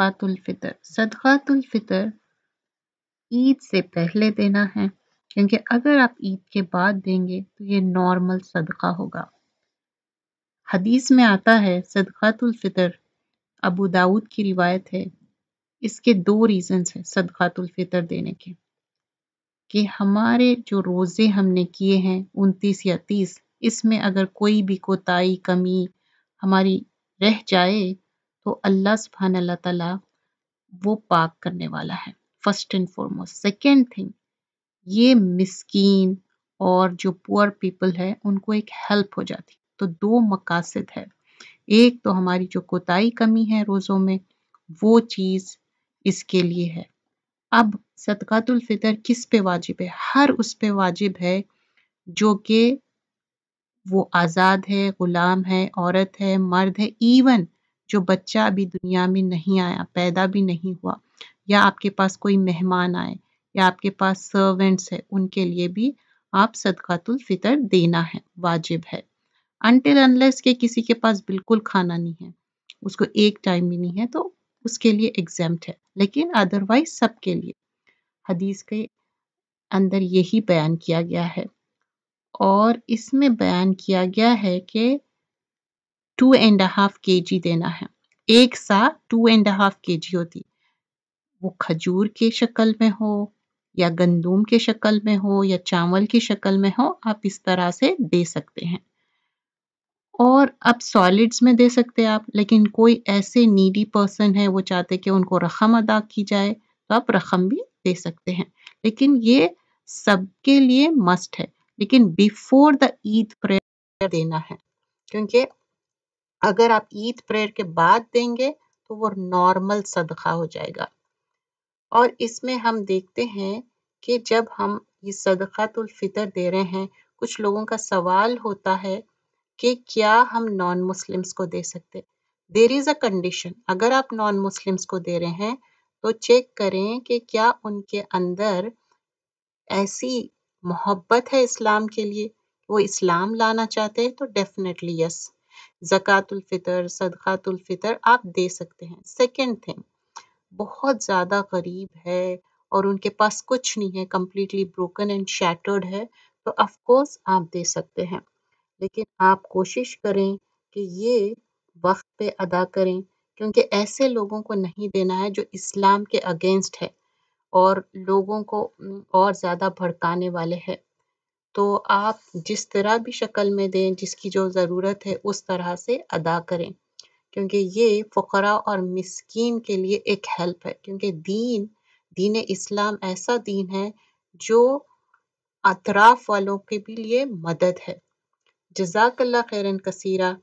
सदक़ातुल्फ़ितर सदक़ातुल्फ़ितर ईद से पहले देना है क्योंकि अगर आप ईद के बाद देंगे तो ये नॉर्मल सदका होगा हदीस में आता है सदक़ातुल्फ़ितर अबू दाऊद की रिवायत है इसके दो रीज़न्स हैं सदक़ातुल्फ़ितर देने के कि हमारे जो रोज़े हमने किए हैं उनतीस या तीस इसमें अगर कोई भी कोताही कमी हमारी रह जाए तो अल्लाह सुबहान ताला वो पाक करने वाला है first and foremost second thing ये मिसकीन और जो पुअर पीपल है उनको एक हेल्प हो जाती तो दो मकासद है एक तो हमारी जो कोताही कमी है रोज़ों में वो चीज़ इसके लिए है अब सदकातुल फितर किस पे वाजिब है हर उस पे वाजिब है जो कि वो आज़ाद है ग़ुलाम है औरत है मर्द है इवन जो बच्चा अभी दुनिया में नहीं आया पैदा भी नहीं हुआ या आपके पास कोई मेहमान आए या आपके पास सर्वेंट्स है उनके लिए भी आप सदकातुल फितर देना है वाजिब है अनटिल अनलेस के किसी के पास बिल्कुल खाना नहीं है उसको एक टाइम भी नहीं है तो उसके लिए एग्जाम है लेकिन अदरवाइज सबके लिए हदीस के अंदर यही बयान किया गया है और इसमें बयान किया गया है कि टू एंड हाफ के जी देना है एक सा टू एंड हाफ के जी होती वो खजूर के शक्ल में हो या गंदुम के शक्ल में हो या चावल की शक्ल में हो आप इस तरह से दे सकते हैं और अब सॉलिड्स में दे सकते हैं आप लेकिन कोई ऐसे नीडी पर्सन है वो चाहते कि उनको रकम अदा की जाए तो आप रकम भी दे सकते हैं लेकिन ये सबके लिए मस्ट है लेकिन बिफोर द ईद प्रेयर देना है क्योंकि अगर आप ईद प्रेयर के बाद देंगे तो वो नॉर्मल सदका हो जाएगा और इसमें हम देखते हैं कि जब हम ये फितर दे रहे हैं कुछ लोगों का सवाल होता है कि क्या हम नॉन मुस्लिम्स को दे सकते देर इज़ अ कंडीशन अगर आप नॉन मुस्लिम्स को दे रहे हैं तो चेक करें कि क्या उनके अंदर ऐसी मोहब्बत है इस्लाम के लिए वो इस्लाम लाना चाहते हैं तो डेफिनेटली यस ज़क़़तुल फ़ितर सदक़ातुल फ़ितर आप दे सकते हैं सेकेंड थिंग बहुत ज़्यादा गरीब है और उनके पास कुछ नहीं है कम्प्लीटली ब्रोकन एंड शैटर्ड है तो अफकोर्स आप दे सकते हैं लेकिन आप कोशिश करें कि ये वक्त पे अदा करें क्योंकि ऐसे लोगों को नहीं देना है जो इस्लाम के अगेंस्ट है और लोगों को और ज़्यादा भड़काने वाले हैं तो आप जिस तरह भी शक्ल में दें जिसकी जो ज़रूरत है उस तरह से अदा करें क्योंकि ये फ़करा और मस्किन के लिए एक हेल्प है क्योंकि दीन दीन इस्लाम ऐसा दीन है जो अतराफ़ वालों के भी लिए मदद है जजाकल्ला खैरन कसीरा